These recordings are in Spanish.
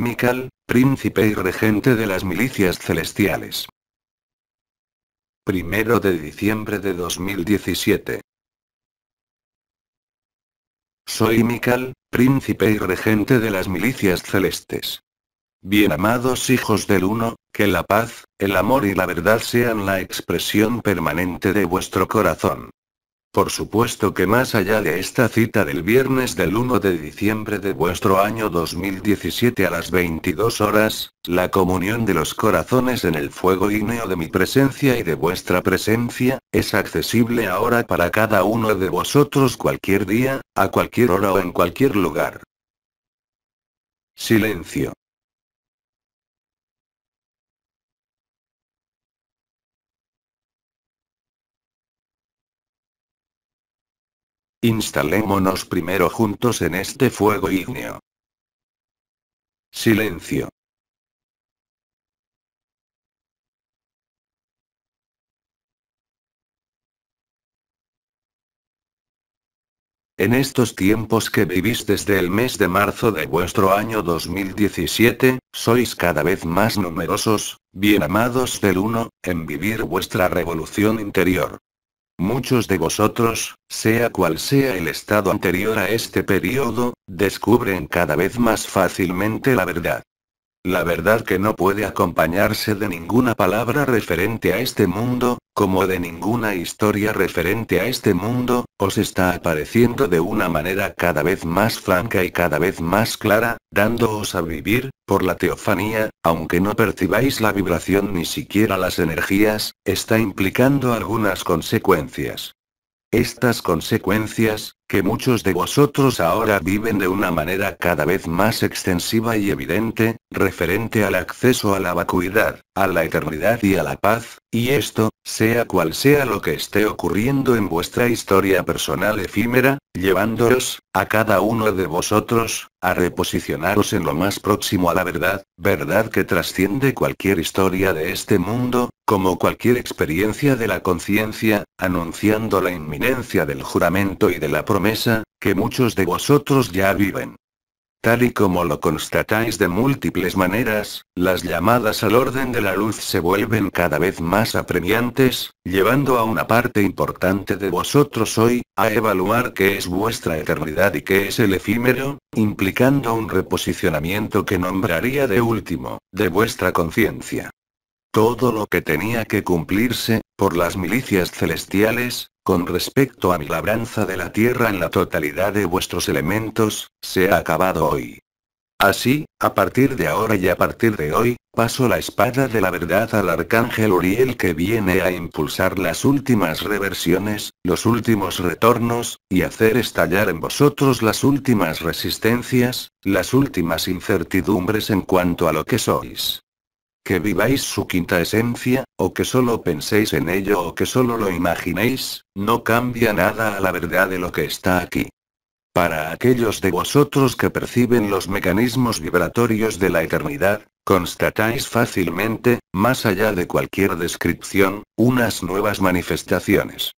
Mikal, príncipe y regente de las milicias celestiales. Primero de diciembre de 2017. Soy Mikal, príncipe y regente de las milicias celestes. Bien amados hijos del Uno, que la paz, el amor y la verdad sean la expresión permanente de vuestro corazón. Por supuesto que más allá de esta cita del viernes del 1 de diciembre de vuestro año 2017 a las 22 horas, la comunión de los corazones en el fuego íneo de mi presencia y de vuestra presencia, es accesible ahora para cada uno de vosotros cualquier día, a cualquier hora o en cualquier lugar. Silencio. Instalémonos primero juntos en este fuego ígneo. Silencio. En estos tiempos que vivís desde el mes de marzo de vuestro año 2017, sois cada vez más numerosos, bien amados del uno, en vivir vuestra revolución interior. Muchos de vosotros, sea cual sea el estado anterior a este periodo, descubren cada vez más fácilmente la verdad. La verdad que no puede acompañarse de ninguna palabra referente a este mundo, como de ninguna historia referente a este mundo, os está apareciendo de una manera cada vez más franca y cada vez más clara, dándoos a vivir, por la teofanía, aunque no percibáis la vibración ni siquiera las energías, está implicando algunas consecuencias. Estas consecuencias, que muchos de vosotros ahora viven de una manera cada vez más extensiva y evidente, referente al acceso a la vacuidad, a la eternidad y a la paz, y esto, sea cual sea lo que esté ocurriendo en vuestra historia personal efímera, llevándoos, a cada uno de vosotros, a reposicionaros en lo más próximo a la verdad, verdad que trasciende cualquier historia de este mundo, como cualquier experiencia de la conciencia, anunciando la inminencia del juramento y de la promesa, que muchos de vosotros ya viven. Tal y como lo constatáis de múltiples maneras, las llamadas al orden de la luz se vuelven cada vez más apremiantes, llevando a una parte importante de vosotros hoy, a evaluar qué es vuestra eternidad y qué es el efímero, implicando un reposicionamiento que nombraría de último, de vuestra conciencia. Todo lo que tenía que cumplirse, por las milicias celestiales, con respecto a mi labranza de la tierra en la totalidad de vuestros elementos, se ha acabado hoy. Así, a partir de ahora y a partir de hoy, paso la espada de la verdad al arcángel Uriel que viene a impulsar las últimas reversiones, los últimos retornos, y hacer estallar en vosotros las últimas resistencias, las últimas incertidumbres en cuanto a lo que sois que viváis su quinta esencia, o que solo penséis en ello o que solo lo imaginéis, no cambia nada a la verdad de lo que está aquí. Para aquellos de vosotros que perciben los mecanismos vibratorios de la eternidad, constatáis fácilmente, más allá de cualquier descripción, unas nuevas manifestaciones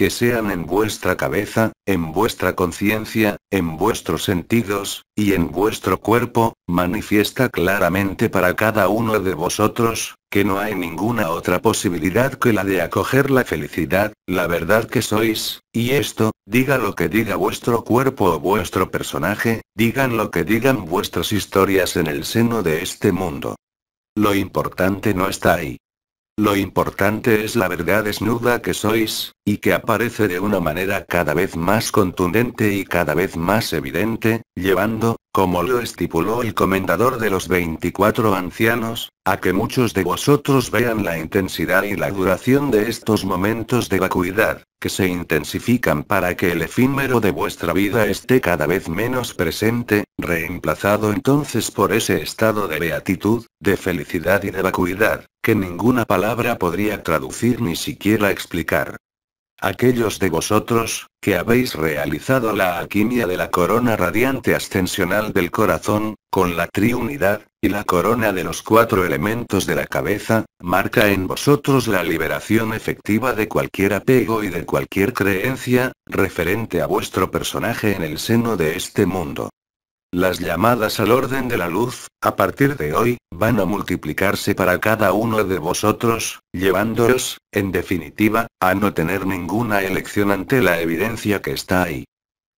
que sean en vuestra cabeza, en vuestra conciencia, en vuestros sentidos, y en vuestro cuerpo, manifiesta claramente para cada uno de vosotros, que no hay ninguna otra posibilidad que la de acoger la felicidad, la verdad que sois, y esto, diga lo que diga vuestro cuerpo o vuestro personaje, digan lo que digan vuestras historias en el seno de este mundo. Lo importante no está ahí. Lo importante es la verdad desnuda que sois, y que aparece de una manera cada vez más contundente y cada vez más evidente, llevando, como lo estipuló el comendador de los 24 ancianos, a que muchos de vosotros vean la intensidad y la duración de estos momentos de vacuidad, que se intensifican para que el efímero de vuestra vida esté cada vez menos presente, reemplazado entonces por ese estado de beatitud, de felicidad y de vacuidad, que ninguna palabra podría traducir ni siquiera explicar. Aquellos de vosotros, que habéis realizado la alquimia de la corona radiante ascensional del corazón, con la triunidad, y la corona de los cuatro elementos de la cabeza, marca en vosotros la liberación efectiva de cualquier apego y de cualquier creencia, referente a vuestro personaje en el seno de este mundo. Las llamadas al orden de la luz, a partir de hoy, van a multiplicarse para cada uno de vosotros, llevándoos, en definitiva, a no tener ninguna elección ante la evidencia que está ahí.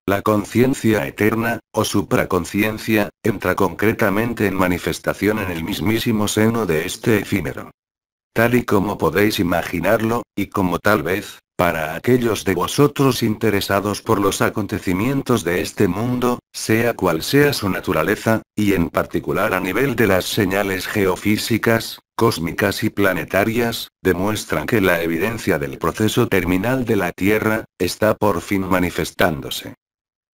La conciencia eterna, o supraconciencia, entra concretamente en manifestación en el mismísimo seno de este efímero. Tal y como podéis imaginarlo, y como tal vez, para aquellos de vosotros interesados por los acontecimientos de este mundo, sea cual sea su naturaleza, y en particular a nivel de las señales geofísicas, cósmicas y planetarias, demuestran que la evidencia del proceso terminal de la Tierra, está por fin manifestándose.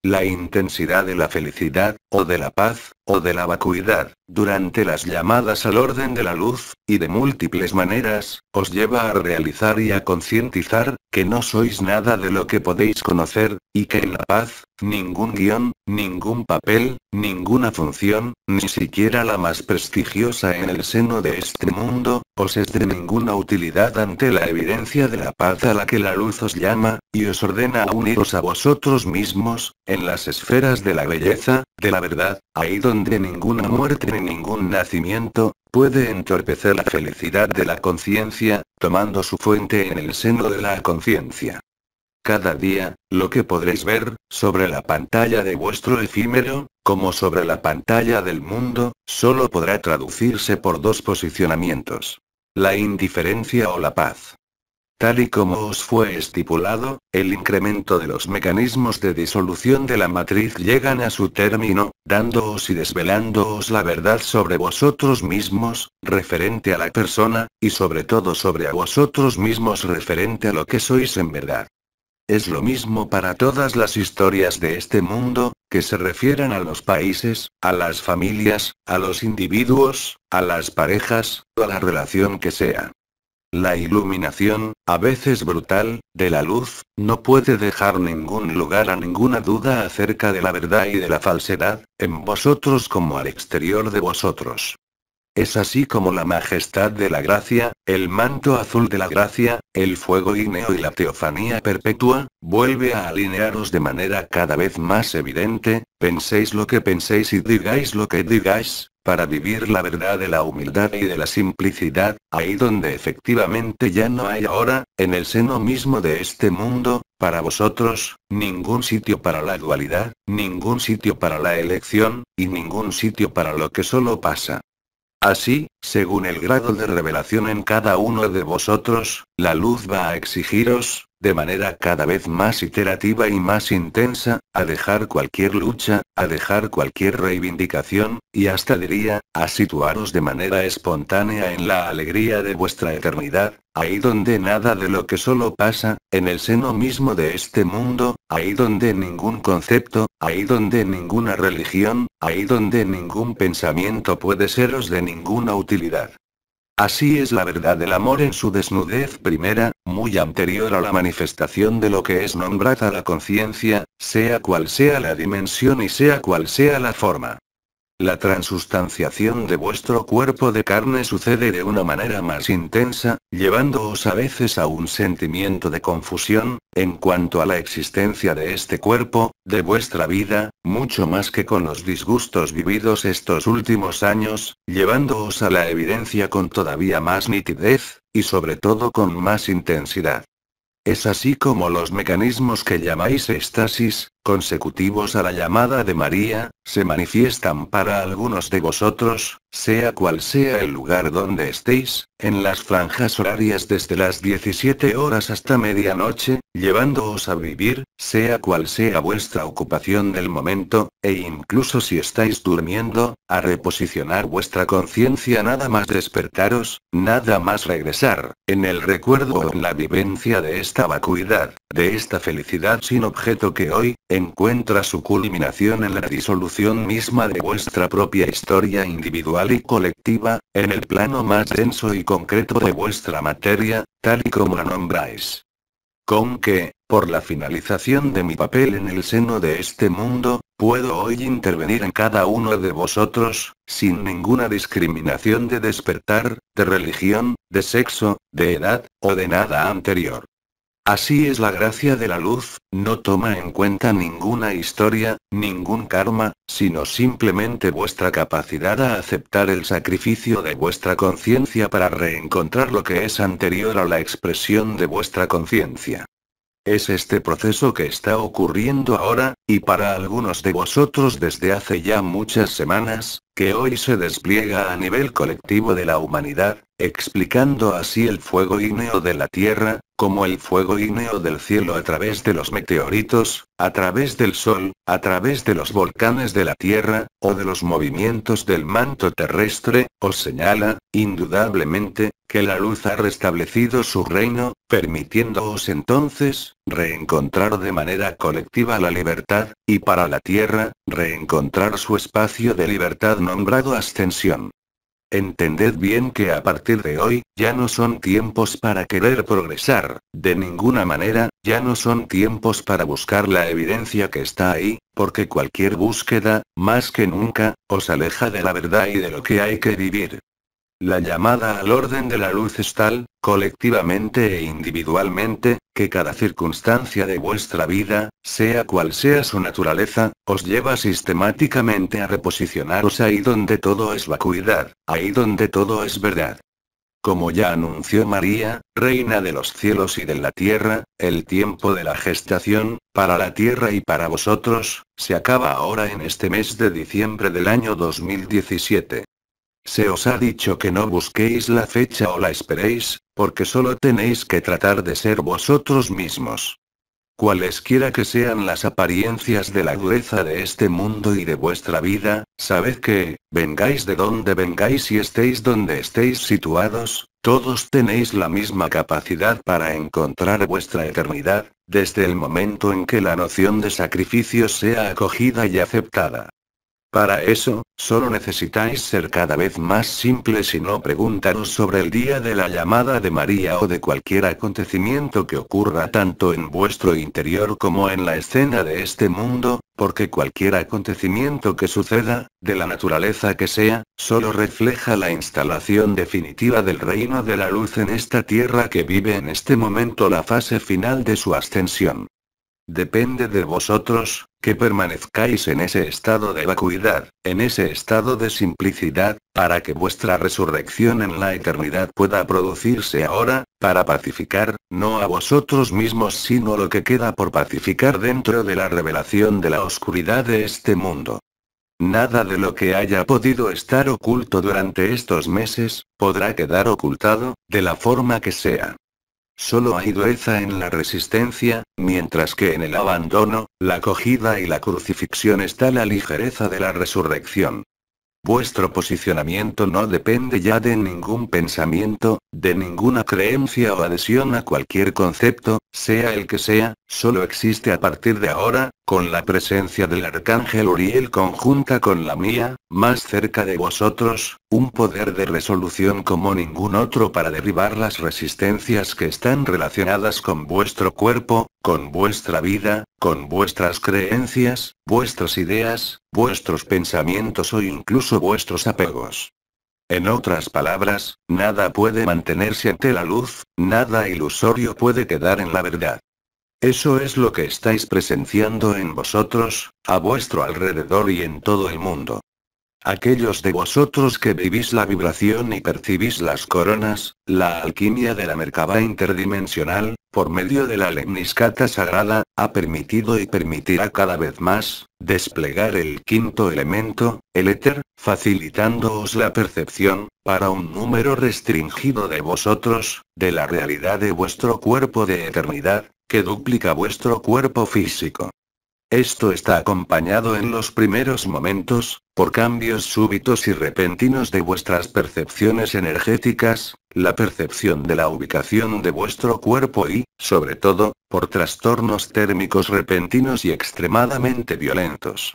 La intensidad de la felicidad, o de la paz, o de la vacuidad, durante las llamadas al orden de la luz, y de múltiples maneras, os lleva a realizar y a concientizar, que no sois nada de lo que podéis conocer, y que en la paz, ningún guión, ningún papel, ninguna función, ni siquiera la más prestigiosa en el seno de este mundo, os es de ninguna utilidad ante la evidencia de la paz a la que la luz os llama, y os ordena a uniros a vosotros mismos, en las esferas de la belleza, de la verdad, ahí donde de ninguna muerte ni ningún nacimiento, puede entorpecer la felicidad de la conciencia, tomando su fuente en el seno de la conciencia. Cada día, lo que podréis ver, sobre la pantalla de vuestro efímero, como sobre la pantalla del mundo, solo podrá traducirse por dos posicionamientos. La indiferencia o la paz. Tal y como os fue estipulado, el incremento de los mecanismos de disolución de la matriz llegan a su término, dándoos y desvelándoos la verdad sobre vosotros mismos, referente a la persona, y sobre todo sobre a vosotros mismos referente a lo que sois en verdad. Es lo mismo para todas las historias de este mundo, que se refieran a los países, a las familias, a los individuos, a las parejas, o a la relación que sea. La iluminación, a veces brutal, de la luz, no puede dejar ningún lugar a ninguna duda acerca de la verdad y de la falsedad, en vosotros como al exterior de vosotros. Es así como la majestad de la gracia, el manto azul de la gracia, el fuego ígneo y la teofanía perpetua, vuelve a alinearos de manera cada vez más evidente, penséis lo que penséis y digáis lo que digáis, para vivir la verdad de la humildad y de la simplicidad, ahí donde efectivamente ya no hay ahora, en el seno mismo de este mundo, para vosotros, ningún sitio para la dualidad, ningún sitio para la elección, y ningún sitio para lo que solo pasa. Así, según el grado de revelación en cada uno de vosotros, la luz va a exigiros, de manera cada vez más iterativa y más intensa, a dejar cualquier lucha, a dejar cualquier reivindicación, y hasta diría, a situaros de manera espontánea en la alegría de vuestra eternidad, ahí donde nada de lo que solo pasa, en el seno mismo de este mundo, ahí donde ningún concepto, ahí donde ninguna religión, ahí donde ningún pensamiento puede seros de ninguna utilidad. Así es la verdad del amor en su desnudez primera, muy anterior a la manifestación de lo que es nombrada la conciencia, sea cual sea la dimensión y sea cual sea la forma. La transustanciación de vuestro cuerpo de carne sucede de una manera más intensa, llevándoos a veces a un sentimiento de confusión, en cuanto a la existencia de este cuerpo, de vuestra vida, mucho más que con los disgustos vividos estos últimos años, llevándoos a la evidencia con todavía más nitidez, y sobre todo con más intensidad. Es así como los mecanismos que llamáis estasis, consecutivos a la llamada de María, se manifiestan para algunos de vosotros, sea cual sea el lugar donde estéis, en las franjas horarias desde las 17 horas hasta medianoche, llevándoos a vivir, sea cual sea vuestra ocupación del momento, e incluso si estáis durmiendo, a reposicionar vuestra conciencia nada más despertaros, nada más regresar, en el recuerdo o en la vivencia de esta vacuidad, de esta felicidad sin objeto que hoy, encuentra su culminación en la disolución misma de vuestra propia historia individual y colectiva, en el plano más denso y concreto de vuestra materia, tal y como la nombráis. Con que, por la finalización de mi papel en el seno de este mundo, puedo hoy intervenir en cada uno de vosotros, sin ninguna discriminación de despertar, de religión, de sexo, de edad, o de nada anterior. Así es la gracia de la luz, no toma en cuenta ninguna historia, ningún karma, sino simplemente vuestra capacidad a aceptar el sacrificio de vuestra conciencia para reencontrar lo que es anterior a la expresión de vuestra conciencia. Es este proceso que está ocurriendo ahora, y para algunos de vosotros desde hace ya muchas semanas, que hoy se despliega a nivel colectivo de la humanidad, explicando así el fuego ígneo de la Tierra, como el fuego ígneo del cielo a través de los meteoritos, a través del Sol, a través de los volcanes de la Tierra, o de los movimientos del manto terrestre, os señala, indudablemente, que la luz ha restablecido su reino, permitiéndoos entonces, reencontrar de manera colectiva la libertad, y para la tierra, reencontrar su espacio de libertad nombrado ascensión. Entended bien que a partir de hoy, ya no son tiempos para querer progresar, de ninguna manera, ya no son tiempos para buscar la evidencia que está ahí, porque cualquier búsqueda, más que nunca, os aleja de la verdad y de lo que hay que vivir. La llamada al orden de la luz es tal, colectivamente e individualmente, que cada circunstancia de vuestra vida, sea cual sea su naturaleza, os lleva sistemáticamente a reposicionaros ahí donde todo es vacuidad, ahí donde todo es verdad. Como ya anunció María, reina de los cielos y de la tierra, el tiempo de la gestación, para la tierra y para vosotros, se acaba ahora en este mes de diciembre del año 2017. Se os ha dicho que no busquéis la fecha o la esperéis, porque solo tenéis que tratar de ser vosotros mismos. Cualesquiera que sean las apariencias de la dureza de este mundo y de vuestra vida, sabed que, vengáis de donde vengáis y estéis donde estéis situados, todos tenéis la misma capacidad para encontrar vuestra eternidad, desde el momento en que la noción de sacrificio sea acogida y aceptada. Para eso, solo necesitáis ser cada vez más simples y no preguntaros sobre el día de la llamada de María o de cualquier acontecimiento que ocurra tanto en vuestro interior como en la escena de este mundo, porque cualquier acontecimiento que suceda, de la naturaleza que sea, solo refleja la instalación definitiva del reino de la luz en esta tierra que vive en este momento la fase final de su ascensión. Depende de vosotros, que permanezcáis en ese estado de vacuidad, en ese estado de simplicidad, para que vuestra resurrección en la eternidad pueda producirse ahora, para pacificar, no a vosotros mismos sino lo que queda por pacificar dentro de la revelación de la oscuridad de este mundo. Nada de lo que haya podido estar oculto durante estos meses, podrá quedar ocultado, de la forma que sea. Solo hay dureza en la resistencia, mientras que en el abandono, la acogida y la crucifixión está la ligereza de la resurrección. Vuestro posicionamiento no depende ya de ningún pensamiento, de ninguna creencia o adhesión a cualquier concepto, sea el que sea, Solo existe a partir de ahora, con la presencia del arcángel Uriel conjunta con la mía, más cerca de vosotros, un poder de resolución como ningún otro para derribar las resistencias que están relacionadas con vuestro cuerpo, con vuestra vida, con vuestras creencias, vuestras ideas, vuestros pensamientos o incluso vuestros apegos. En otras palabras, nada puede mantenerse ante la luz, nada ilusorio puede quedar en la verdad. Eso es lo que estáis presenciando en vosotros, a vuestro alrededor y en todo el mundo. Aquellos de vosotros que vivís la vibración y percibís las coronas, la alquimia de la mercaba interdimensional, por medio de la lemniscata sagrada, ha permitido y permitirá cada vez más, desplegar el quinto elemento, el éter, facilitándoos la percepción, para un número restringido de vosotros, de la realidad de vuestro cuerpo de eternidad, que duplica vuestro cuerpo físico. Esto está acompañado en los primeros momentos, por cambios súbitos y repentinos de vuestras percepciones energéticas, la percepción de la ubicación de vuestro cuerpo y, sobre todo, por trastornos térmicos repentinos y extremadamente violentos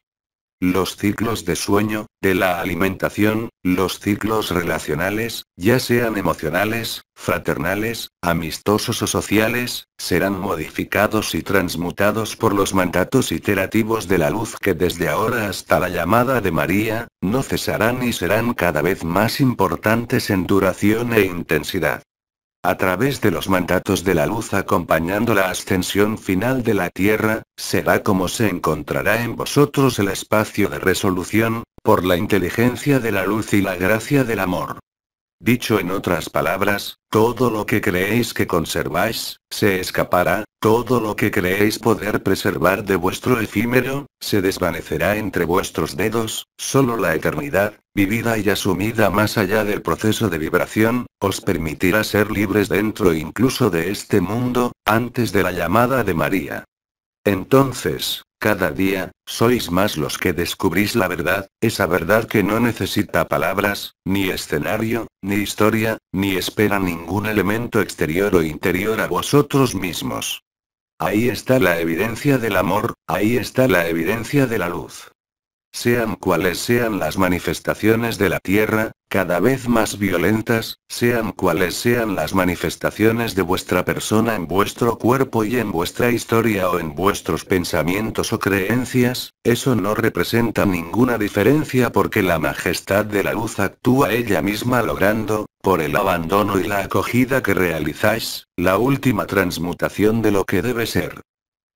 los ciclos de sueño, de la alimentación, los ciclos relacionales, ya sean emocionales, fraternales, amistosos o sociales, serán modificados y transmutados por los mandatos iterativos de la luz que desde ahora hasta la llamada de María, no cesarán y serán cada vez más importantes en duración e intensidad. A través de los mandatos de la luz acompañando la ascensión final de la Tierra, será como se encontrará en vosotros el espacio de resolución, por la inteligencia de la luz y la gracia del amor. Dicho en otras palabras, todo lo que creéis que conserváis, se escapará, todo lo que creéis poder preservar de vuestro efímero, se desvanecerá entre vuestros dedos, solo la eternidad, vivida y asumida más allá del proceso de vibración, os permitirá ser libres dentro incluso de este mundo, antes de la llamada de María. Entonces, cada día, sois más los que descubrís la verdad, esa verdad que no necesita palabras, ni escenario, ni historia, ni espera ningún elemento exterior o interior a vosotros mismos. Ahí está la evidencia del amor, ahí está la evidencia de la luz. Sean cuales sean las manifestaciones de la tierra, cada vez más violentas, sean cuales sean las manifestaciones de vuestra persona en vuestro cuerpo y en vuestra historia o en vuestros pensamientos o creencias, eso no representa ninguna diferencia porque la majestad de la luz actúa ella misma logrando, por el abandono y la acogida que realizáis, la última transmutación de lo que debe ser.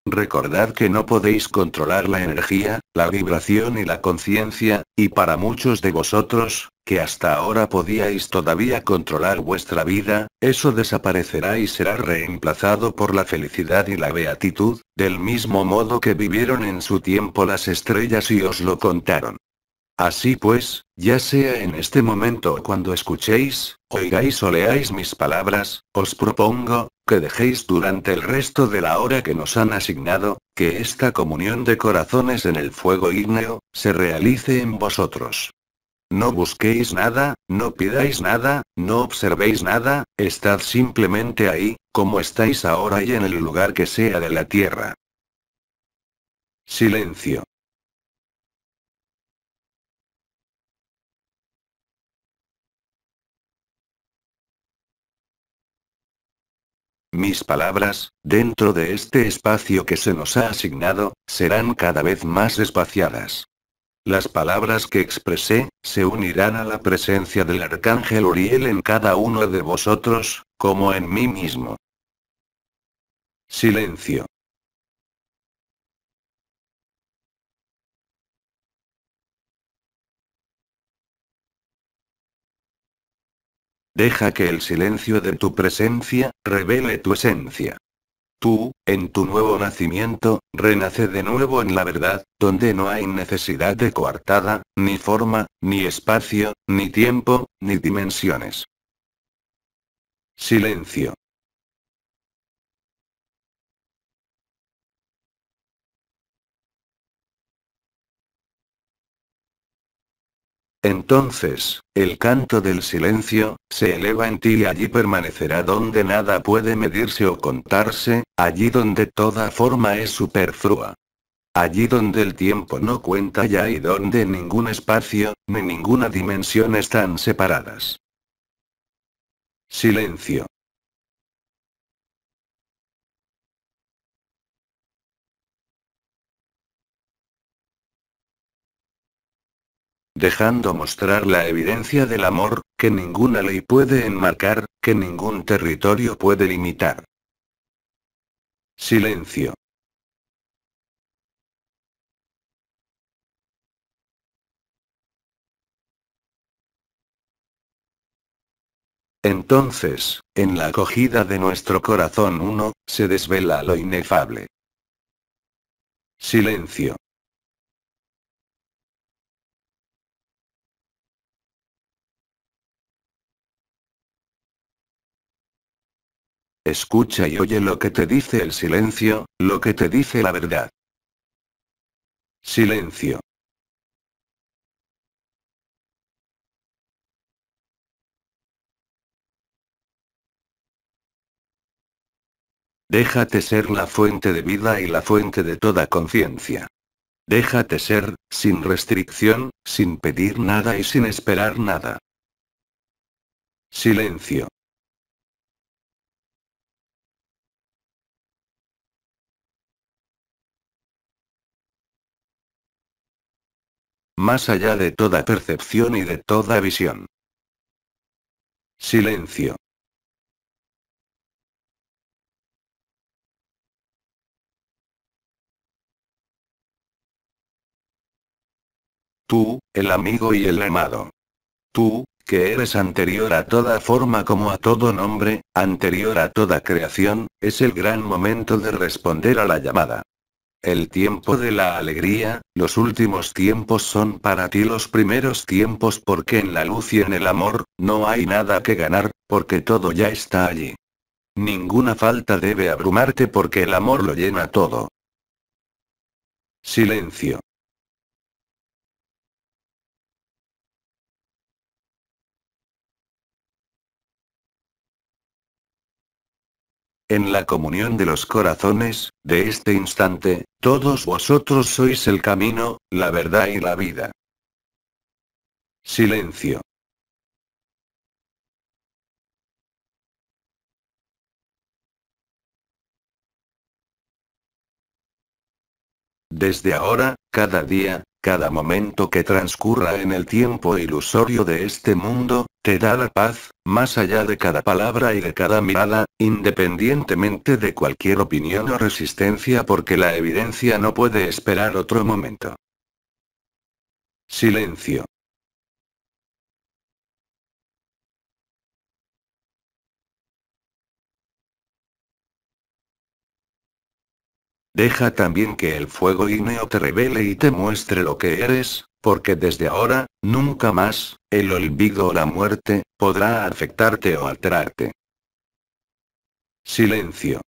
Recordad que no podéis controlar la energía, la vibración y la conciencia, y para muchos de vosotros, que hasta ahora podíais todavía controlar vuestra vida, eso desaparecerá y será reemplazado por la felicidad y la beatitud, del mismo modo que vivieron en su tiempo las estrellas y os lo contaron. Así pues, ya sea en este momento o cuando escuchéis, oigáis o leáis mis palabras, os propongo, que dejéis durante el resto de la hora que nos han asignado, que esta comunión de corazones en el fuego ígneo, se realice en vosotros. No busquéis nada, no pidáis nada, no observéis nada, estad simplemente ahí, como estáis ahora y en el lugar que sea de la tierra. Silencio. Mis palabras, dentro de este espacio que se nos ha asignado, serán cada vez más espaciadas. Las palabras que expresé, se unirán a la presencia del arcángel Uriel en cada uno de vosotros, como en mí mismo. Silencio. Deja que el silencio de tu presencia, revele tu esencia. Tú, en tu nuevo nacimiento, renace de nuevo en la verdad, donde no hay necesidad de coartada, ni forma, ni espacio, ni tiempo, ni dimensiones. Silencio. Entonces, el canto del silencio, se eleva en ti y allí permanecerá donde nada puede medirse o contarse, allí donde toda forma es superflua. Allí donde el tiempo no cuenta ya y donde ningún espacio, ni ninguna dimensión están separadas. Silencio. dejando mostrar la evidencia del amor, que ninguna ley puede enmarcar, que ningún territorio puede limitar. Silencio. Entonces, en la acogida de nuestro corazón uno, se desvela lo inefable. Silencio. Escucha y oye lo que te dice el silencio, lo que te dice la verdad. Silencio. Déjate ser la fuente de vida y la fuente de toda conciencia. Déjate ser, sin restricción, sin pedir nada y sin esperar nada. Silencio. más allá de toda percepción y de toda visión. Silencio. Tú, el amigo y el amado. Tú, que eres anterior a toda forma como a todo nombre, anterior a toda creación, es el gran momento de responder a la llamada. El tiempo de la alegría, los últimos tiempos son para ti los primeros tiempos porque en la luz y en el amor, no hay nada que ganar, porque todo ya está allí. Ninguna falta debe abrumarte porque el amor lo llena todo. Silencio. En la comunión de los corazones, de este instante, todos vosotros sois el camino, la verdad y la vida. Silencio. Desde ahora, cada día, cada momento que transcurra en el tiempo ilusorio de este mundo, te da la paz, más allá de cada palabra y de cada mirada, independientemente de cualquier opinión o resistencia porque la evidencia no puede esperar otro momento. Silencio. Deja también que el fuego ígneo te revele y te muestre lo que eres, porque desde ahora, Nunca más, el olvido o la muerte, podrá afectarte o alterarte. Silencio.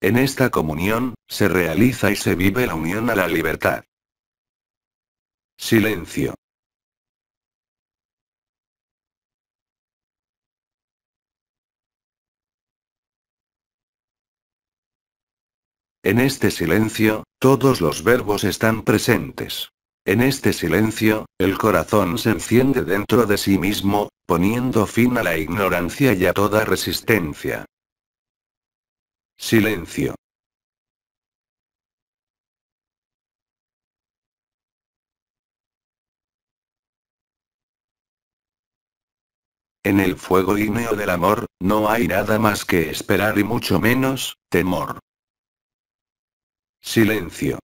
En esta comunión, se realiza y se vive la unión a la libertad. Silencio. En este silencio, todos los verbos están presentes. En este silencio, el corazón se enciende dentro de sí mismo, poniendo fin a la ignorancia y a toda resistencia. Silencio. En el fuego ígneo del amor, no hay nada más que esperar y mucho menos, temor. Silencio.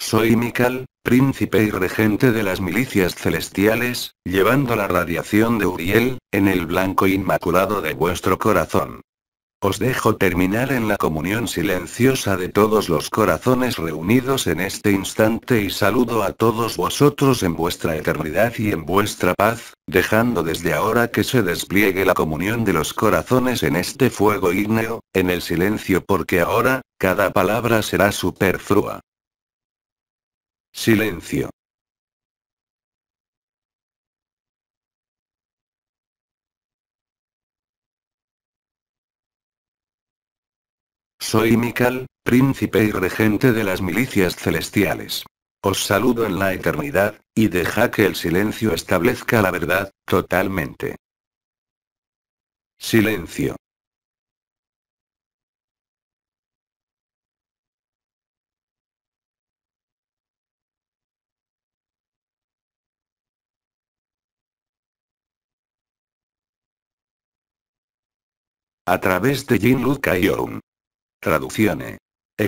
Soy Mikal, príncipe y regente de las milicias celestiales, llevando la radiación de Uriel, en el blanco inmaculado de vuestro corazón. Os dejo terminar en la comunión silenciosa de todos los corazones reunidos en este instante y saludo a todos vosotros en vuestra eternidad y en vuestra paz, dejando desde ahora que se despliegue la comunión de los corazones en este fuego ígneo, en el silencio porque ahora, cada palabra será superflua. Silencio. Soy Mikal, príncipe y regente de las milicias celestiales. Os saludo en la eternidad, y deja que el silencio establezca la verdad, totalmente. Silencio. A través de Jin Luka y Traducione.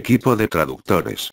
Equipo de traductores.